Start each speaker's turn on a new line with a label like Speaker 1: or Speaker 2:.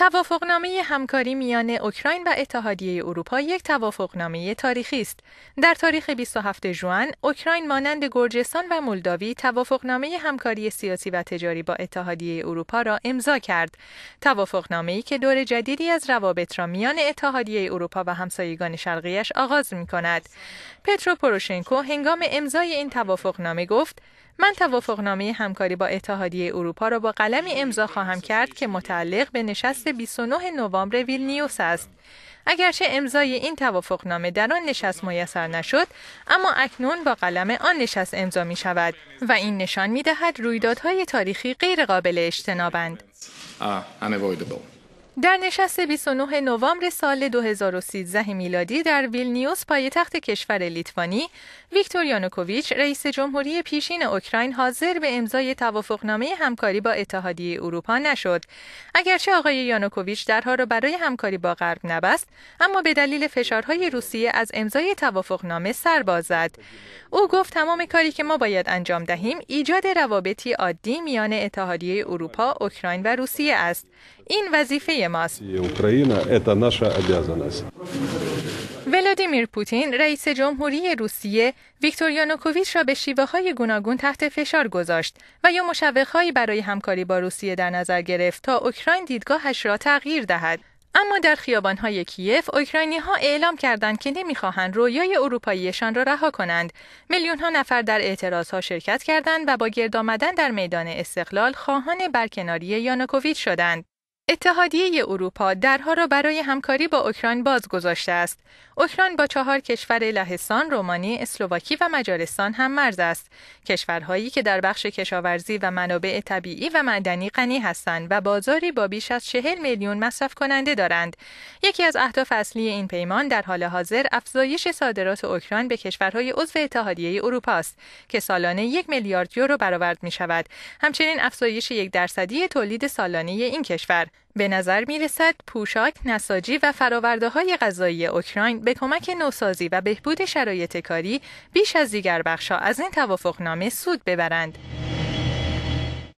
Speaker 1: توافقنامه همکاری میان اوکراین و اتحادیه اروپا یک توافقنامه تاریخی است. در تاریخ 27 ژوئن، اوکراین مانند گرجستان و مولداوی توافقنامه همکاری سیاسی و تجاری با اتحادیه اروپا را امضا کرد. توافقنامه ای که دور جدیدی از روابط را میان اتحادیه اروپا و همسایگان شرقیش آغاز می کند. پترو پروشنکو هنگام امضای این توافقنامه گفت: من توافقنامه همکاری با اتحادیه اروپا را با قلمی امضا خواهم کرد که متعلق به نشست 29 نوامبر ویلنیوس است. اگرچه امضای این توافقنامه در آن نشست میسر نشد اما اکنون با قلم آن نشست امضا می شود و این نشان می دهد رویدادهای تاریخی غیرقابل اجتنابند. در نشست 29 نوامبر سال 2013 میلادی در ویلنیوس پایتخت کشور لیتوانی، ویکتور یانوکوویچ رئیس جمهوری پیشین اوکراین حاضر به امضای توافقنامه همکاری با اتحادیه اروپا نشد. اگرچه آقای یانوکوویچ درها را برای همکاری با غرب نبست، اما به دلیل فشارهای روسیه از امضای توافقنامه سر زد. او گفت تمام کاری که ما باید انجام دهیم ایجاد روابطی عادی میان اتحادیه اروپا، اوکراین و روسیه است. این وظیفه ناشا است ولادیمیر پوتین رئیس جمهوری روسیه ویکتور یانوکوویچ را به شیوه های گوناگون تحت فشار گذاشت و یا هایی برای همکاری با روسیه در نظر گرفت تا اوکراین دیدگاهش را تغییر دهد اما در خیابان های کیف اوکراینی ها اعلام کردند که نمیخواهند رویای اروپاییشان را رها کنند میلیون ها نفر در اعتراض ها شرکت کردند و با گرد آمدن در میدان استقلال خواهان برکناری یانوکوویچ شدند اتحادیه اروپا درها را برای همکاری با اوکراین باز گذاشته است. اوکراین با چهار کشور لهستان، رومانی، اسلوواکی و مجارستان هم مرز است. کشورهایی که در بخش کشاورزی و منابع طبیعی و معدنی غنی هستند و بازاری با بیش از چهل میلیون مصرف کننده دارند. یکی از اهداف اصلی این پیمان در حال حاضر افزایش صادرات اوکراین به کشورهای عضو اتحادیه اروپا است که سالانه یک میلیارد یورو برآورد می شود. همچنین افزایش یک درصدی تولید سالانه این کشور. به نظر می رسد پوشاک، نساجی و فراورده های غذایی اوکراین به کمک نوسازی و بهبود شرایط کاری بیش از دیگر بخشها از این نامه سود ببرند.